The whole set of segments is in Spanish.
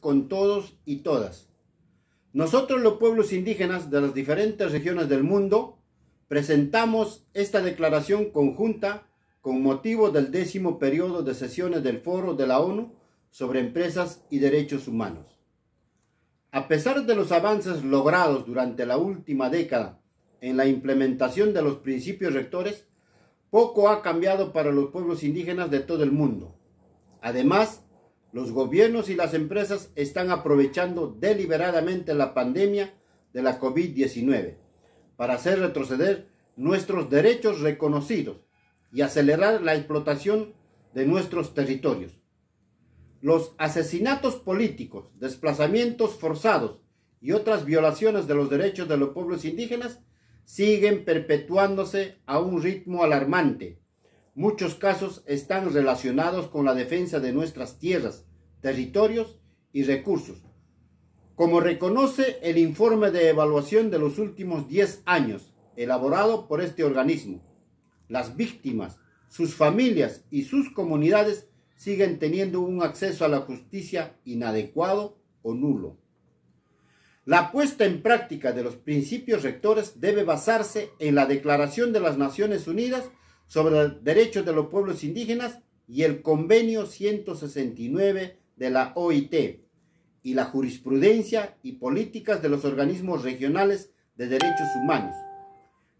con todos y todas. Nosotros los pueblos indígenas de las diferentes regiones del mundo presentamos esta declaración conjunta con motivo del décimo periodo de sesiones del Foro de la ONU sobre Empresas y Derechos Humanos. A pesar de los avances logrados durante la última década en la implementación de los principios rectores, poco ha cambiado para los pueblos indígenas de todo el mundo. Además, los gobiernos y las empresas están aprovechando deliberadamente la pandemia de la COVID-19 para hacer retroceder nuestros derechos reconocidos y acelerar la explotación de nuestros territorios. Los asesinatos políticos, desplazamientos forzados y otras violaciones de los derechos de los pueblos indígenas siguen perpetuándose a un ritmo alarmante Muchos casos están relacionados con la defensa de nuestras tierras, territorios y recursos. Como reconoce el informe de evaluación de los últimos 10 años, elaborado por este organismo, las víctimas, sus familias y sus comunidades siguen teniendo un acceso a la justicia inadecuado o nulo. La puesta en práctica de los principios rectores debe basarse en la Declaración de las Naciones Unidas sobre los derechos de los pueblos indígenas y el convenio 169 de la OIT y la jurisprudencia y políticas de los organismos regionales de derechos humanos.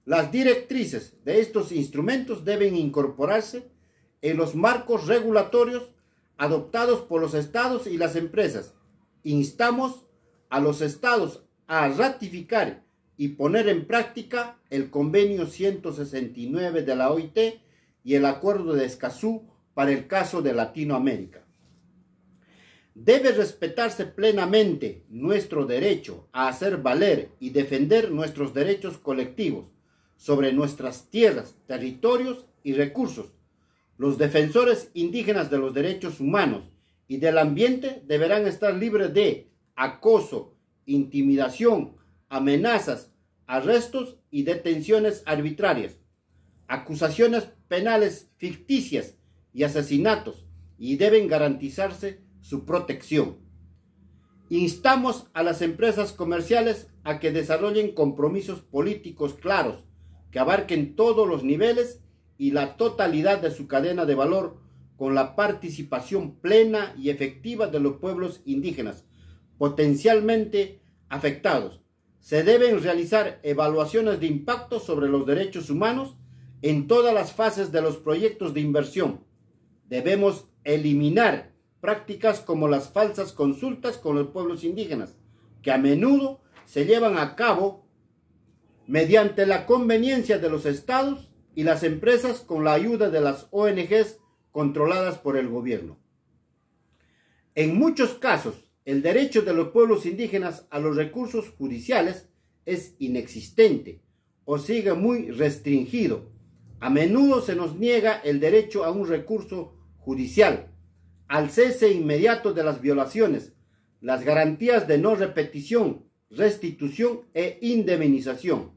Las directrices de estos instrumentos deben incorporarse en los marcos regulatorios adoptados por los estados y las empresas. Instamos a los estados a ratificar y poner en práctica el convenio 169 de la OIT y el acuerdo de Escazú para el caso de Latinoamérica. Debe respetarse plenamente nuestro derecho a hacer valer y defender nuestros derechos colectivos sobre nuestras tierras, territorios y recursos. Los defensores indígenas de los derechos humanos y del ambiente deberán estar libres de acoso, intimidación, amenazas, arrestos y detenciones arbitrarias, acusaciones penales ficticias y asesinatos y deben garantizarse su protección. Instamos a las empresas comerciales a que desarrollen compromisos políticos claros que abarquen todos los niveles y la totalidad de su cadena de valor con la participación plena y efectiva de los pueblos indígenas potencialmente afectados se deben realizar evaluaciones de impacto sobre los derechos humanos en todas las fases de los proyectos de inversión. Debemos eliminar prácticas como las falsas consultas con los pueblos indígenas, que a menudo se llevan a cabo mediante la conveniencia de los estados y las empresas con la ayuda de las ONGs controladas por el gobierno. En muchos casos, el derecho de los pueblos indígenas a los recursos judiciales es inexistente o sigue muy restringido. A menudo se nos niega el derecho a un recurso judicial, al cese inmediato de las violaciones, las garantías de no repetición, restitución e indemnización.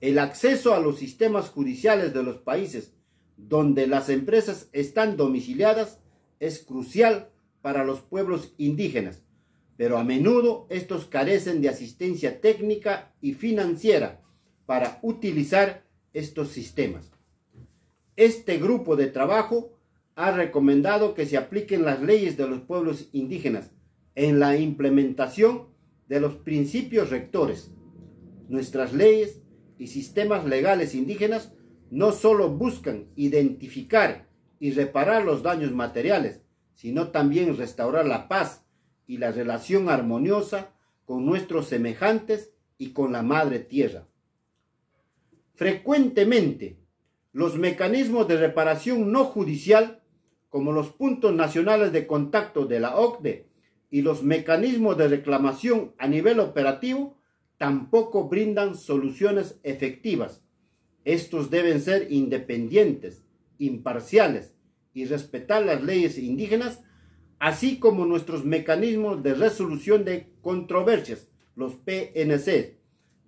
El acceso a los sistemas judiciales de los países donde las empresas están domiciliadas es crucial para los pueblos indígenas, pero a menudo estos carecen de asistencia técnica y financiera para utilizar estos sistemas. Este grupo de trabajo ha recomendado que se apliquen las leyes de los pueblos indígenas en la implementación de los principios rectores. Nuestras leyes y sistemas legales indígenas no solo buscan identificar y reparar los daños materiales, sino también restaurar la paz y la relación armoniosa con nuestros semejantes y con la madre tierra. Frecuentemente, los mecanismos de reparación no judicial, como los puntos nacionales de contacto de la OCDE y los mecanismos de reclamación a nivel operativo, tampoco brindan soluciones efectivas. Estos deben ser independientes, imparciales, y respetar las leyes indígenas, así como nuestros mecanismos de resolución de controversias, los PNC,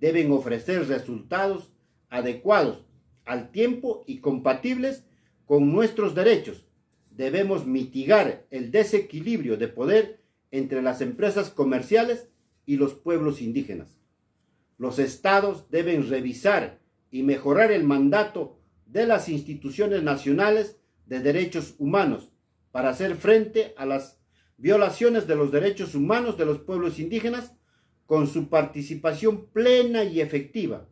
deben ofrecer resultados adecuados al tiempo y compatibles con nuestros derechos. Debemos mitigar el desequilibrio de poder entre las empresas comerciales y los pueblos indígenas. Los estados deben revisar y mejorar el mandato de las instituciones nacionales de Derechos Humanos para hacer frente a las violaciones de los derechos humanos de los pueblos indígenas con su participación plena y efectiva.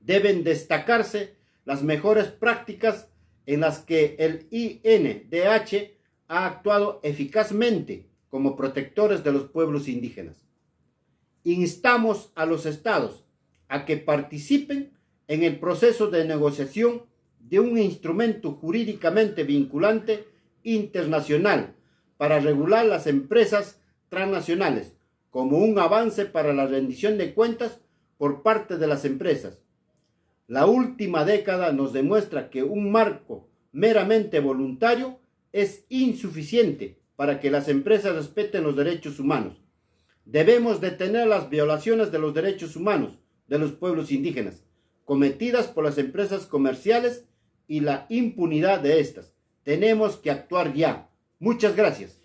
Deben destacarse las mejores prácticas en las que el INDH ha actuado eficazmente como protectores de los pueblos indígenas. Instamos a los estados a que participen en el proceso de negociación de un instrumento jurídicamente vinculante internacional para regular las empresas transnacionales como un avance para la rendición de cuentas por parte de las empresas. La última década nos demuestra que un marco meramente voluntario es insuficiente para que las empresas respeten los derechos humanos. Debemos detener las violaciones de los derechos humanos de los pueblos indígenas cometidas por las empresas comerciales y la impunidad de estas. Tenemos que actuar ya. Muchas gracias.